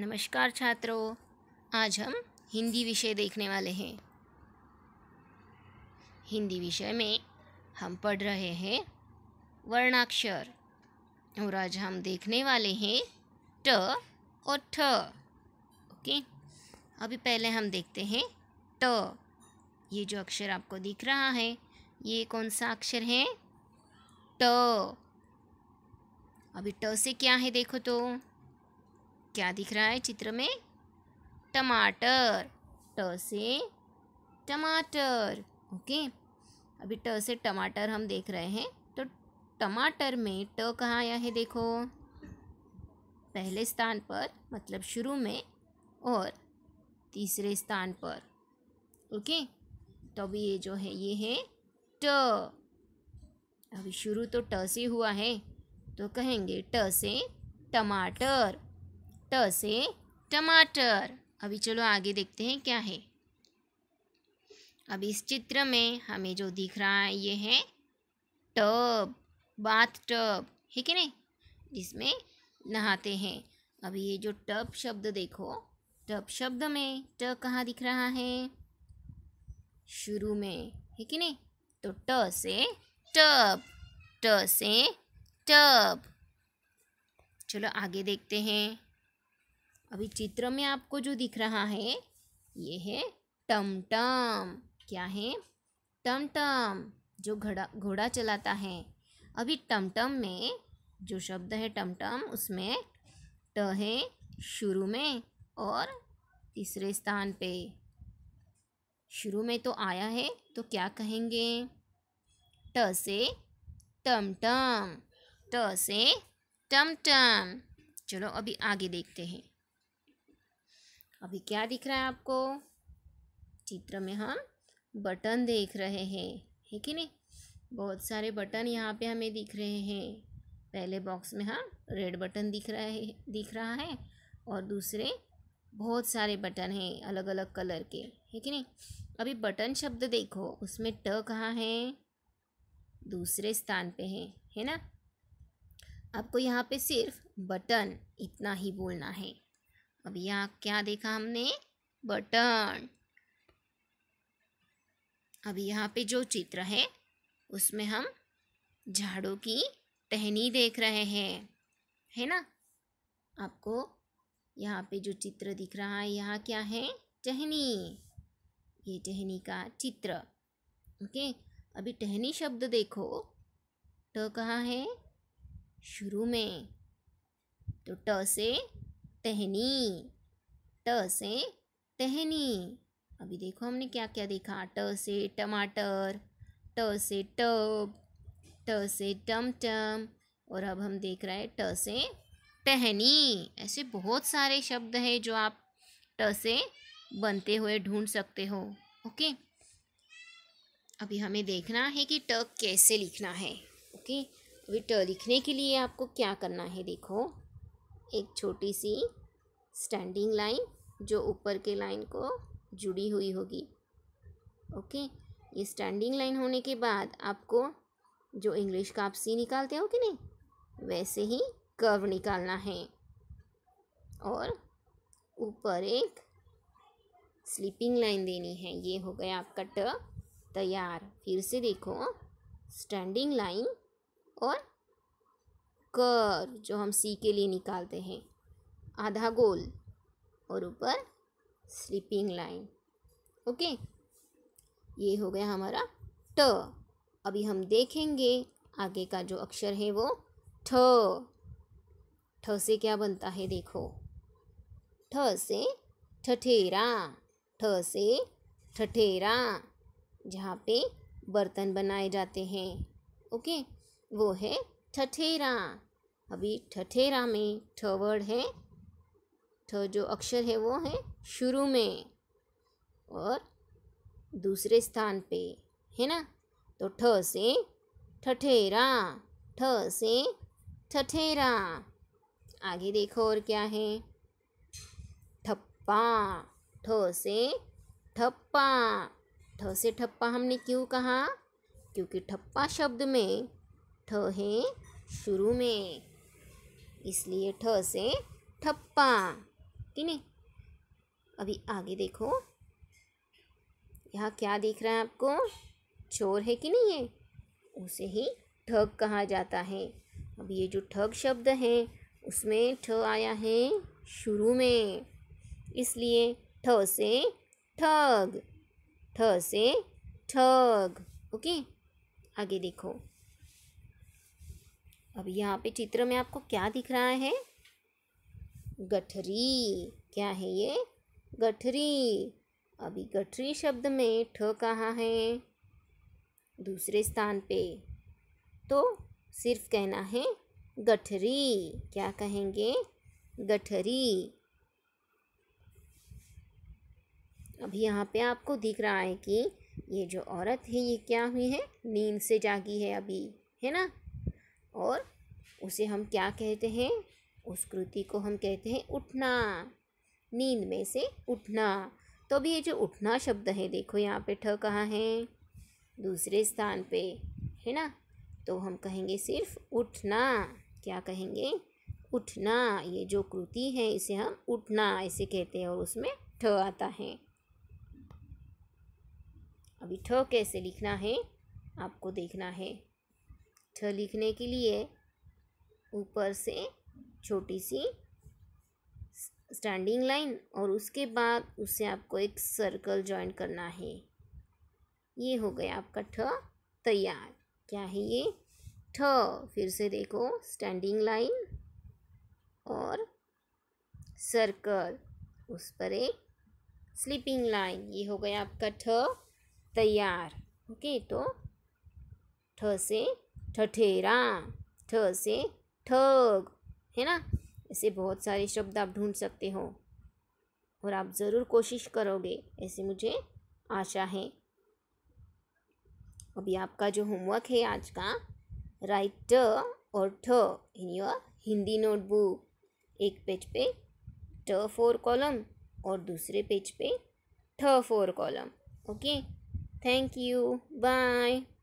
नमस्कार छात्रों आज हम हिंदी विषय देखने वाले हैं हिंदी विषय में हम पढ़ रहे हैं वर्णाक्षर और आज हम देखने वाले हैं ट और ठ ओके अभी पहले हम देखते हैं ट ये जो अक्षर आपको दिख रहा है ये कौन सा अक्षर है ट अभी ट से क्या है देखो तो क्या दिख रहा है चित्र में टमाटर ट से टमाटर ओके अभी ट से टमाटर हम देख रहे हैं तो टमाटर में ट कहाँ आया है देखो पहले स्थान पर मतलब शुरू में और तीसरे स्थान पर ओके तो अभी ये जो है ये है ट अभी शुरू तो ट से हुआ है तो कहेंगे ट से टमाटर ट से टमाटर अभी चलो आगे देखते हैं क्या है अब इस चित्र में हमें जो दिख रहा है ये है टब बाथ टब है कि नहीं जिसमें नहाते हैं अभी ये जो टब शब्द देखो टब शब्द में ट कहाँ दिख रहा है शुरू में है कि नहीं तो ट से टब ट से टब चलो आगे देखते हैं अभी चित्र में आपको जो दिख रहा है ये है टमटम क्या है टमटम जो घड़ा घोड़ा चलाता है अभी टमटम में जो शब्द है टमटम उसमें ट है शुरू में और तीसरे स्थान पे शुरू में तो आया है तो क्या कहेंगे ट से टमटम ट से टमटम चलो अभी आगे देखते हैं अभी क्या दिख रहा है आपको चित्र में हम बटन देख रहे हैं है कि नहीं बहुत सारे बटन यहाँ पे हमें दिख रहे हैं पहले बॉक्स में हम हाँ, रेड बटन दिख रहा है दिख रहा है और दूसरे बहुत सारे बटन हैं अलग अलग कलर के है कि नहीं अभी बटन शब्द देखो उसमें ट कहाँ है दूसरे स्थान पे है है ना आपको यहाँ पे सिर्फ बटन इतना ही बोलना है अब यहाँ क्या देखा हमने बटन अब यहाँ पे जो चित्र है उसमें हम झाड़ों की टहनी देख रहे हैं है ना आपको यहाँ पे जो चित्र दिख रहा है यहाँ क्या है टहनी ये टहनी का चित्र ओके अभी टहनी शब्द देखो ट तो कहाँ है शुरू में तो ट से टहनी ट से टहनी अभी देखो हमने क्या क्या देखा ट से टमाटर ट से टब ट से टम टम और अब हम देख रहे हैं ट से टहनी ऐसे बहुत सारे शब्द हैं जो आप ट से बनते हुए ढूंढ सकते हो ओके अभी हमें देखना है कि ट कैसे लिखना है ओके अभी ट लिखने के लिए आपको क्या करना है देखो एक छोटी सी स्टैंडिंग लाइन जो ऊपर के लाइन को जुड़ी हुई होगी ओके ये स्टैंडिंग लाइन होने के बाद आपको जो इंग्लिश का आप सी निकालते हो कि नहीं वैसे ही कर्व निकालना है और ऊपर एक स्लीपिंग लाइन देनी है ये हो गया आपका ट तैयार फिर से देखो स्टैंडिंग लाइन और कर जो हम सी के लिए निकालते हैं आधा गोल और ऊपर स्लीपिंग लाइन ओके ये हो गया हमारा ट अभी हम देखेंगे आगे का जो अक्षर है वो ठ ठ से क्या बनता है देखो ठ से ठठेरा ठ से ठठेरा जहाँ पे बर्तन बनाए जाते हैं ओके वो है ठठेरा अभी ठठेरा में ठ वर्ड है ठ जो अक्षर है वो है शुरू में और दूसरे स्थान पे है ना तो ठ से ठठेरा ठ से ठठेरा आगे देखो और क्या है ठप्पा ठ से ठप्पा ठ से ठप्पा हमने क्यों कहा क्योंकि ठप्पा शब्द में ठ है शुरू में इसलिए ठ से ठप्पा कि नहीं अभी आगे देखो यहाँ क्या दिख रहा है आपको चोर है कि नहीं है उसे ही ठग कहा जाता है अब ये जो ठग शब्द है उसमें ठ आया है शुरू में इसलिए ठ से ठग ठ से ठग ओके आगे देखो अब यहाँ पे चित्र में आपको क्या दिख रहा है गठरी क्या है ये गठरी अभी गठरी शब्द में ठ कहाँ है दूसरे स्थान पे तो सिर्फ कहना है गठरी क्या कहेंगे गठरी अब यहाँ पे आपको दिख रहा है कि ये जो औरत है ये क्या हुई है नींद से जागी है अभी है ना और उसे हम क्या कहते हैं उस कृति को हम कहते हैं उठना नींद में से उठना तो अभी ये जो उठना शब्द है देखो यहाँ पे ठ कहाँ है दूसरे स्थान पे है ना तो हम कहेंगे सिर्फ उठना क्या कहेंगे उठना ये जो कृति है इसे हम उठना ऐसे कहते हैं और उसमें ठ आता है अभी ठ कैसे लिखना है आपको देखना है छ लिखने के लिए ऊपर से छोटी सी स्टैंडिंग लाइन और उसके बाद उससे आपको एक सर्कल ज्वाइन करना है ये हो गया आपका ठ तैयार क्या है ये ठ फिर से देखो स्टैंडिंग लाइन और सर्कल उस पर एक स्लीपिंग लाइन ये हो गया आपका ठ तैयार ओके तो ठ से ठठेरा ठ से ठग है ना ऐसे बहुत सारे शब्द आप ढूंढ सकते हो और आप ज़रूर कोशिश करोगे ऐसे मुझे आशा है अभी आपका जो होमवर्क है आज का राइट ट और ठ इन योर हिंदी नोटबुक एक पेज पे ट फोर कॉलम और दूसरे पेज पे ठ four column okay thank you bye